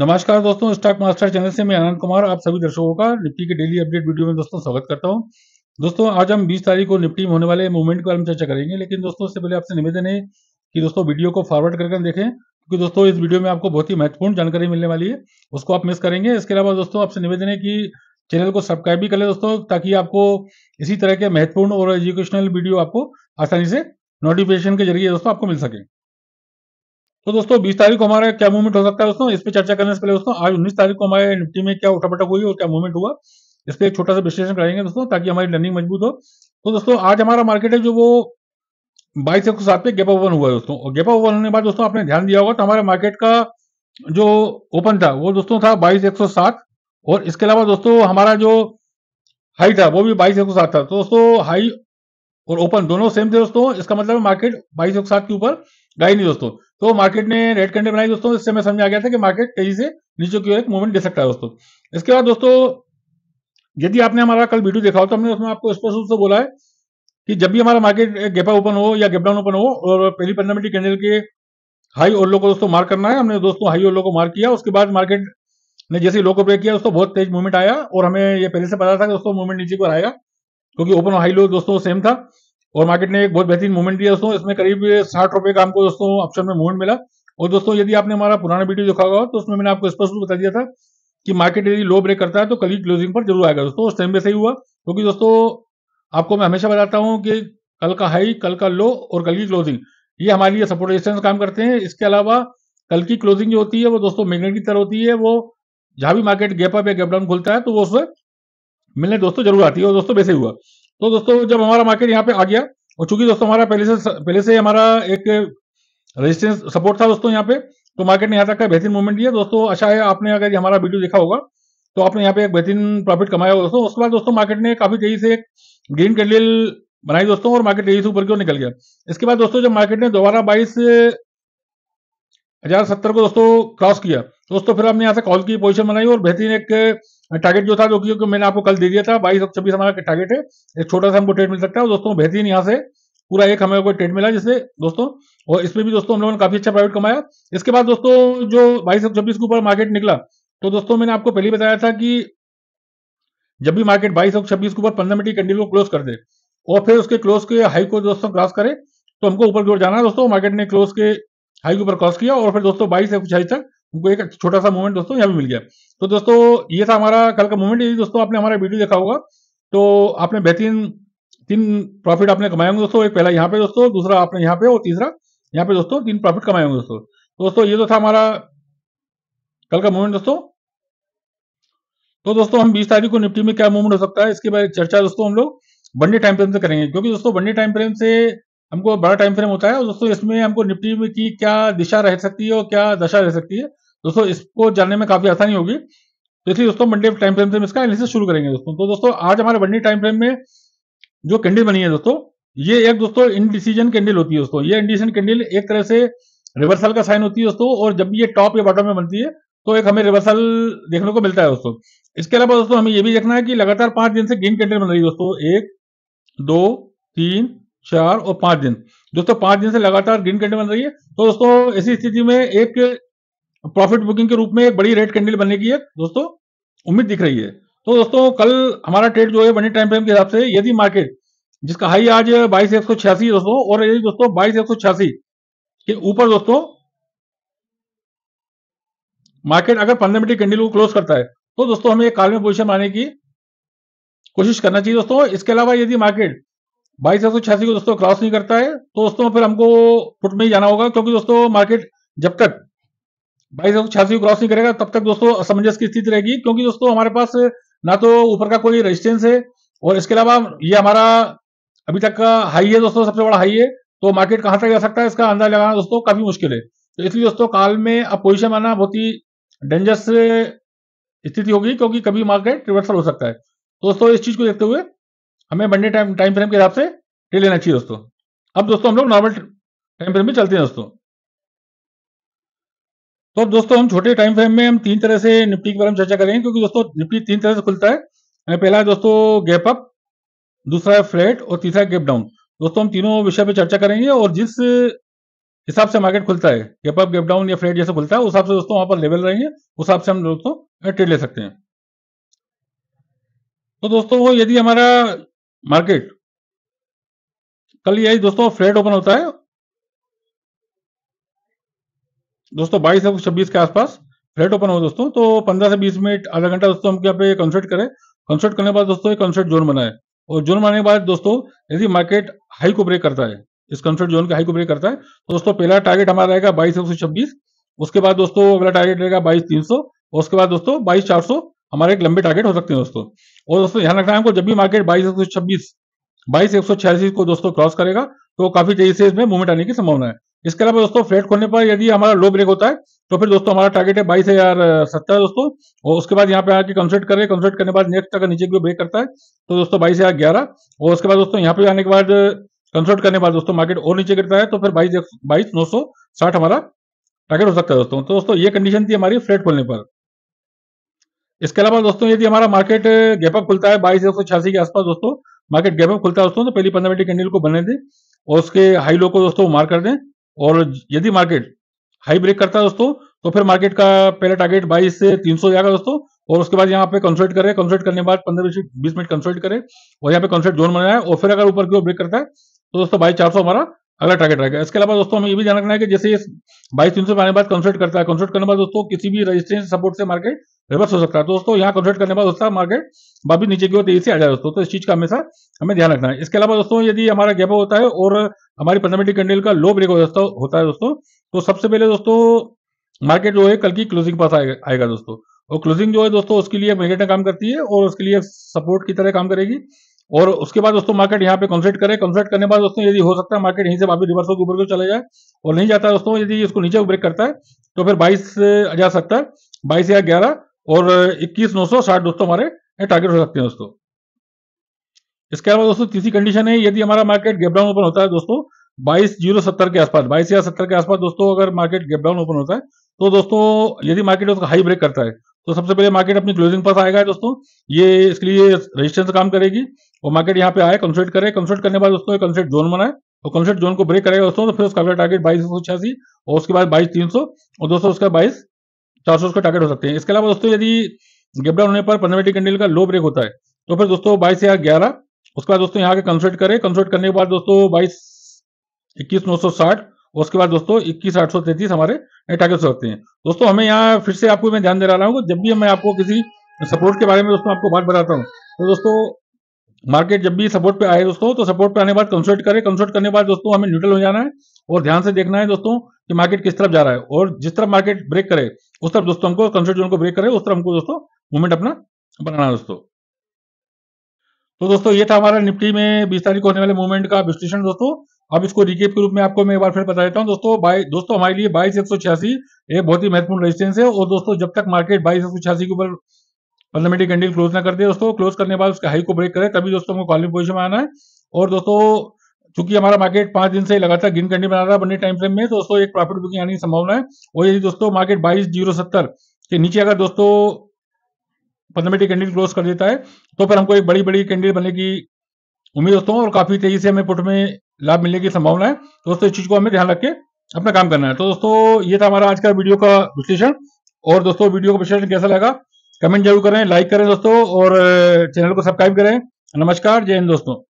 नमस्कार दोस्तों stock master channel से मैं आनंद कुमार आप सभी दर्शकों का निफ्टी के डेली अपडेट वीडियो में दोस्तों स्वागत करता हूं दोस्तों आज हम 20 तारीख को निफ्टी में होने वाले मूवमेंट के बारे में चर्चा करेंगे लेकिन दोस्तों उससे पहले आपसे निवेदन है कि दोस्तों वीडियो को फॉरवर्ड करके देखें क्योंकि दोस्तों इस वीडियो में आपको बहुत ही महत्वपूर्ण जानकारी मिलने वाली है उसको आप मिस करेंगे इसके अलावा दोस्तों आपसे निवेदन है कि चैनल को सब्सक्राइब भी कर ले दोस्तों ताकि आपको इसी तरह के महत्वपूर्ण और एजुकेशनल वीडियो आपको आसानी से नोटिफिकेशन के जरिए दोस्तों आपको मिल सके तो दोस्तों 20 तारीख को हमारा क्या मूवमेंट हो सकता है दोस्तों इस पर चर्चा करने से पहले दोस्तों आज 19 तारीख को हमारे निफ्टी में क्या उठापटक हुई और क्या मूवमेंट हुआ इस पर एक छोटा सा विश्लेषण कराएंगे दोस्तों ताकि हमारी लर्निंग मजबूत हो तो दोस्तों आज हमारा मार्केट है जो वो बाईस एक सौ सात पे गेप ओपन हुआ है दोस्तों और गेप ओपन होने के बाद दोस्तों आपने ध्यान दिया होगा तो हमारे मार्केट का जो ओपन था वो दोस्तों था बाईस एक सौ सात और इसके अलावा दोस्तों हमारा जो हाई था वो भी बाईस एक सौ सात था तो दोस्तों हाई और ओपन दोनों सेम थे दोस्तों इसका मतलब मार्केट बाईस एक सौ सात के ऊपर गाई नहीं दोस्तों तो मार्केट ने रेड कैंडल बनाई दोस्तों इससे हमें समझ आ गया था कि मार्केट तेजी से नीचे की ओर एक मूवमेंट दे सकता है दोस्तों इसके बाद दोस्तों यदि आपने हमारा कल वीडियो देखा हो तो हमने उसमें आपको स्पष्ट रूप से बोला है कि जब भी हमारा मार्केट गैप ओपन हो या गैपडाउन डाउन ओपन हो और पहली पंद्रह मिनट कैंडल के हाई और लो को दोस्तों मार्क करना है हमने दोस्तों हाई और लो को मार्क किया उसके बाद मार्केट ने जैसे लो को ब्रेक किया दोस्तों बहुत तेज मूवमेंट आया और हमें ये पहले से पता था कि दोस्तों मूवमेंट नीचे पर आएगा क्योंकि ओपन और हाई लो दोस्तों सेम था और मार्केट ने एक बहुत बेहतरीन मूवमेंट दिया दोस्तों इसमें करीब साठ रुपए का हमको दोस्तों ऑप्शन में मूवमेंट मिला और दोस्तों यदि आपने हमारा पुराना वीडियो देखा होगा तो उसमें मैंने आपको स्पष्ट रूप बता दिया था कि मार्केट यदि लो ब्रेक करता है तो कल ही क्लोजिंग पर जरूर आएगा दोस्तों उस टाइम पे सही हुआ क्योंकि दोस्तों आपको मैं हमेशा बताता हूँ कि कल का हाई कल का लो और कल की क्लोजिंग ये हमारे लिए सपोर्ट रेजिस्टेंस काम करते हैं इसके अलावा कल की क्लोजिंग जो होती है वो दोस्तों मैग्नेट की तरह होती है वो जहां भी मार्केट गैप अप या गैप डाउन खुलता है तो वो उसमें मिलने दोस्तों जरूर आती है और दोस्तों वैसे हुआ तो दोस्तों जब हमारा मार्केट यहाँ पे आ गया और चूंकि दोस्तों हमारा पहले से पहले से हमारा एक रेजिस्टेंस सपोर्ट था दोस्तों यहाँ पे तो मार्केट ने यहाँ तक का बेहतरीन मूवमेंट दिया दोस्तों अच्छा है आपने अगर हमारा वीडियो देखा होगा तो आपने यहाँ पे एक बेहतरीन प्रॉफिट कमाया होगा दोस्तों उसके बाद दोस्तों मार्केट ने काफी तेजी से एक ग्रीन कैंडल बनाई दोस्तों और मार्केट तेजी से ऊपर की ओर निकल गया इसके बाद दोस्तों जब मार्केट ने दोबारा बाईस हजार सत्तर को दोस्तों क्रॉस किया तो दोस्तों फिर हमने यहाँ से कॉल की पोजिशन बनाई और बेहतरीन एक टारगेट जो था जो कि मैंने आपको कल दे दिया था बाईस और छब्बीस हमारा टारगेट है एक छोटा सा हमको ट्रेड मिल सकता है दोस्तों बेहतरीन यहाँ से पूरा एक हमें कोई ट्रेड मिला जिससे दोस्तों और इसमें भी दोस्तों हम लोगों ने काफी अच्छा प्रॉफिट कमाया इसके बाद दोस्तों जो बाईस और छब्बीस के ऊपर मार्केट निकला तो दोस्तों मैंने आपको पहले बताया था कि जब भी मार्केट बाईस और छब्बीस के ऊपर पंद्रह मिनट की कैंडल को क्लोज कर दे और फिर उसके क्लोज के हाई को दोस्तों क्रॉस करे तो हमको ऊपर की ओर जाना है दोस्तों मार्केट ने क्लोज के हाई के ऊपर क्रॉस किया और फिर दोस्तों बाईस से कुछ हाई तक उनको एक छोटा सा मूवमेंट दोस्तों यहाँ पे मिल गया तो दोस्तों ये था हमारा कल का मूवमेंट यदि दोस्तों आपने हमारा वीडियो देखा होगा तो आपने बेहतरीन तीन प्रॉफिट आपने कमाए होंगे दोस्तों एक पहला यहाँ पे दोस्तों दूसरा आपने यहाँ पे और तीसरा यहाँ पे दोस्तों तीन प्रॉफिट कमाए होंगे दोस्तों तो दोस्तों ये तो था हमारा कल का मूवमेंट दोस्तों तो दोस्तों हम बीस तारीख को निफ्टी में क्या मूवमेंट हो सकता है इसके बारे में चर्चा दोस्तों हम लोग वनडे टाइम फ्रेम से करेंगे क्योंकि दोस्तों वनडे टाइम फ्रेम से हमको बड़ा टाइम फ्रेम होता है और दोस्तों इसमें हमको निफ्टी में की क्या दिशा रह सकती है और क्या दशा रह सकती है दोस्तों इसको जानने में काफी आसानी होगी तो इसलिए दोस्तों मंडे टाइम फ्रेम से इसका एनालिसिस शुरू करेंगे दोस्तों तो दोस्तों आज हमारे मंडे टाइम फ्रेम में जो कैंडल बनी है दोस्तों ये एक दोस्तों इनडिसीजन कैंडल होती है दोस्तों ये इनडिसीजन कैंडल एक तरह से रिवर्सल का साइन होती है दोस्तों और जब ये टॉप या बॉटम में बनती है तो एक हमें रिवर्सल देखने को मिलता है दोस्तों इसके अलावा दोस्तों हमें ये भी देखना है कि लगातार पांच दिन से ग्रीन कैंडल बन रही है दोस्तों एक दो तीन चार और पांच दिन दोस्तों पांच दिन से लगातार ग्रीन कैंडल बन रही है तो दोस्तों ऐसी स्थिति में एक प्रॉफिट बुकिंग के रूप में एक बड़ी रेड कैंडल बनने की है दोस्तों उम्मीद दिख रही है तो दोस्तों कल हमारा ट्रेड जो है बने टाइम फ्रेम के हिसाब से यदि मार्केट जिसका हाई आज बाईस एक सौ छियासी दोस्तों और यदि दोस्तों बाईस एक सौ छियासी के ऊपर दोस्तों मार्केट अगर पंद्रह मिनट कैंडल को क्लोज करता है तो दोस्तों हमें एक काल में पोजिशन आने की कोशिश करना चाहिए दोस्तों इसके अलावा यदि मार्केट बाईस एक सौ छियासी को दोस्तों क्रॉस नहीं करता है तो दोस्तों फिर हमको फुट में ही जाना होगा क्योंकि दोस्तों मार्केट जब तक बाईस सौ छियासी क्रॉस नहीं करेगा तब तक दोस्तों असमंजस की स्थिति रहेगी क्योंकि दोस्तों हमारे पास ना तो ऊपर का कोई रेजिस्टेंस है और इसके अलावा ये हमारा अभी तक का हाई है दोस्तों सबसे बड़ा हाई है तो मार्केट कहां तक जा सकता है इसका अंदाजा लगाना दोस्तों काफी मुश्किल है तो इसलिए दोस्तों काल में अब पोजिशन आना बहुत ही डेंजरस स्थिति होगी क्योंकि कभी मार्केट रिवर्सल हो सकता है तो दोस्तों इस चीज को देखते हुए हमें बंडे टाइम टाइम फ्रेम के हिसाब से ट्रेड लेना चाहिए दोस्तों अब दोस्तों हम लोग नॉर्मल टाइम फ्रेम में चलते हैं दोस्तों तो दोस्तों हम छोटे टाइम फ्रेम में हम तीन तरह से निफ्टी के बारे में चर्चा करेंगे क्योंकि दोस्तों निफ्टी तीन तरह से खुलता है पहला है दोस्तों गैप अप दूसरा है फ्लैट और तीसरा गैप डाउन दोस्तों हम तीनों विषय पर चर्चा करेंगे और जिस हिसाब से मार्केट खुलता है गैप अप गैप डाउन या फ्लैट जैसे खुलता है उस हिसाब से दोस्तों वहां पर लेवल रहेंगे उस हिसाब से हम दोस्तों ट्रेड ले सकते हैं तो दोस्तों यदि हमारा मार्केट कल यही दोस्तों फ्लैट ओपन होता है दोस्तों बाईस या छब्बीस के आसपास फ्लैट ओपन हो दोस्तों तो पंद्रह से बीस मिनट आधा घंटा दोस्तों हम यहाँ पे कंसल्ट करें कंसल्ट करने के बाद दोस्तों कंसल्ट जोन बनाए और जोन बनाने के बाद दोस्तों यदि मार्केट हाई को ब्रेक करता है इस कंसल्ट जोन के हाई को ब्रेक करता है तो दोस्तों पहला टारगेट हमारा रहेगा बाईस एक सौ छब्बीस उसके बाद दोस्तों अगला टारगेट रहेगा बाईस तीन सौ और उसके बाद दोस्तों बाईस चार सौ हमारे एक लंबे टारगेट हो सकते हैं दोस्तों और दोस्तों ध्यान रखना है हमको जब भी मार्केट बाईस एक सौ छब्बीस बाईस एक सौ छियासी को दोस्तों क्रॉस करेगा तो काफी तेजी से इसमें मूवमेंट आने की संभावना है इसके अलावा दोस्तों फ्लैट खोलने पर यदि हमारा लो ब्रेक होता है तो फिर दोस्तों हमारा टारगेट है बाईस हजार सत्तर दोस्तों और उसके बाद यहाँ पे आके कंसल्ट करें कंसल्ट करने के बाद नेक्स्ट अगर नीचे की ब्रेक करता है तो दोस्तों बाईस हजार ग्यारह और उसके बाद दोस्तों यहाँ पे आने के बाद कंसल्ट करने के बाद दोस्तों मार्केट और नीचे गिरता है तो फिर बाईस बाईस नौ सौ साठ हमारा टारगेट हो सकता है दोस्तों तो दोस्तों ये कंडीशन थी हमारी फ्लैट खोलने पर इसके अलावा दोस्तों यदि हमारा मार्केट गैपअप खुलता है बाईस एक सौ छियासी के आसपास दोस्तों मार्केट गैपअप खुलता है दोस्तों तो पहली पंद्रह मिनट कैंडल को बनने दें और उसके हाई लो को दोस्तों मार कर दें और यदि मार्केट हाई ब्रेक करता है दोस्तों तो फिर मार्केट का पहला टारगेट बाईस से तीन सौ जाएगा दोस्तों और उसके बाद यहाँ पे कंसल्ट करें कंसल्ट करने के बाद पंद्रह बीस मिनट कंसल्ट करें और यहाँ पे कंसल्ट जोन बनाया है और फिर अगर ऊपर की ओर ब्रेक करता है तो दोस्तों बाईस चार सौ हमारा अगला टारगेट रहेगा इसके अलावा दोस्तों हमें ये भी ध्यान रखना है कि जैसे ये बाईस तीन सौ आने बाद कंसल्ट करता है कंसल्ट करने के बाद दोस्तों किसी भी रजिस्ट्रेशन सपोर्ट से मार्केट रिवर्स हो सकता है तो दोस्तों यहाँ कंसल्ट करने के बाद दोस्तों मार्केट बाबी नीचे की ओर तेजी से आ जाए दोस्तों तो इस चीज का हमेशा हमें ध्यान रखना है इसके अलावा दोस्तों यदि हमारा गैप होता है और हमारी फंडामेंटल कैंडल का लो ब्रेक हो होता है दोस्तों तो सबसे पहले दोस्तों मार्केट जो है कल की क्लोजिंग पास आएगा, दोस्तों और क्लोजिंग जो है दोस्तों उसके लिए मैग्नेट काम करती है और उसके लिए सपोर्ट की तरह काम करेगी और उसके बाद दोस्तों मार्केट यहाँ पे कंसल्ट करे कंसल्ट करने बाद दोस्तों यदि हो सकता है मार्केट यहीं से वापस रिवर्स होकर ऊपर को चला जाए और नहीं जाता दोस्तों यदि इसको नीचे ब्रेक करता है तो फिर बाईस जा सकता है बाईस या ग्यारह और इक्कीस नौ सौ साठ दोस्तों हमारे टारगेट हो सकते हैं दोस्तों इसके अलावा दोस्तों तीसरी कंडीशन है यदि हमारा मार्केट गेप डाउन ओपन होता है दोस्तों बाईस जीरो सत्तर के आसपास बाईस या सत्तर के आसपास दोस्तों अगर मार्केट गेप डाउन ओपन होता है तो दोस्तों यदि मार्केट उसका हाई ब्रेक करता है तो सबसे पहले मार्केट अपनी क्लोजिंग पास आएगा दोस्तों ये इसके लिए रजिस्टेंस काम करेगी और मार्केट यहाँ पे आए कंसल्ट करे कंसल्ट करने बाद दोस्तों कंसल्ट जोन बनाए और कंसल्ट जोन को ब्रेक करेगा दोस्तों तो फिर उसका अगला टारगेट बाईस छियासी और उसके बाद बाईस तीन सौ और दोस्तों उसका बाईस चार सौ उसका टारगेट हो सकते हैं इसके अलावा दोस्तों यदि गेपडाउन होने पर पंद्रह कैंडल का लो ब्रेक होता है तो फिर दोस्तों बाईस या ग्यारह उसके बाद दोस्तों यहाँ के कंसल्ट करें कंसल्ट करने के बाद दोस्तों बाईस इक्कीस नौ सौ साठ और उसके बाद दोस्तों इक्कीस आठ सौ तैतीस हमारे टारगेट्स होते हैं दोस्तों हमें यहाँ फिर से आपको मैं ध्यान दे रहा हूँ जब भी मैं आपको किसी सपोर्ट के बारे में दोस्तों आपको बात बताता हूँ तो दोस्तों मार्केट जब भी सपोर्ट पे आए दोस्तों तो सपोर्ट पे आने के बाद कंसल्ट करें कंसल्ट करने के बाद दोस्तों हमें न्यूट्रल हो जाना है और ध्यान से देखना है दोस्तों कि मार्केट किस तरफ जा रहा है और जिस तरफ मार्केट ब्रेक करे उस तरफ दोस्तों हमको कंसल्ट जोन को ब्रेक करे उस तरफ हमको दोस्तों मूवमेंट अपना बनाना है दोस्तों तो दोस्तों ये था हमारा निफ्टी में बीस तारीख को होने वाले मूवमेंट का विश्लेषण दोस्तों अब इसको रिकेप के रूप में आपको मैं एक बार फिर बता देता हूँ दोस्तों बाई दोस्तों हमारे लिए बाईस एक सौ छियासी बहुत ही महत्वपूर्ण रेजिस्टेंस है और दोस्तों जब तक मार्केट बाईस एक के ऊपर पंद्रह मिनट कैंडल क्लोज ना कर दे दोस्तों क्लोज करने बाद उसके हाई को ब्रेक करें तभी दोस्तों हमको कॉलिंग पोजिशन में आना है और दोस्तों चूंकि हमारा मार्केट पांच दिन से लगातार गिन कंडी बना रहा है बने टाइम फ्रेम में तो दोस्तों एक प्रॉफिट बुकिंग आने की संभावना है और यदि दोस्तों मार्केट बाईस जीरो सत्तर के नीचे अगर दोस्तों पंद्रह मिनट की कैंडल क्लोज कर देता है तो फिर हमको एक बड़ी बड़ी कैंडल बनने की उम्मीद दोस्तों और काफी तेजी से हमें पुट में लाभ मिलने की संभावना है तो दोस्तों इस चीज को हमें ध्यान रख के अपना काम करना है तो दोस्तों ये था हमारा आज का वीडियो का विश्लेषण और दोस्तों वीडियो का विश्लेषण कैसा लगा कमेंट जरूर करें लाइक करें दोस्तों और चैनल को सब्सक्राइब करें नमस्कार जय हिंद दोस्तों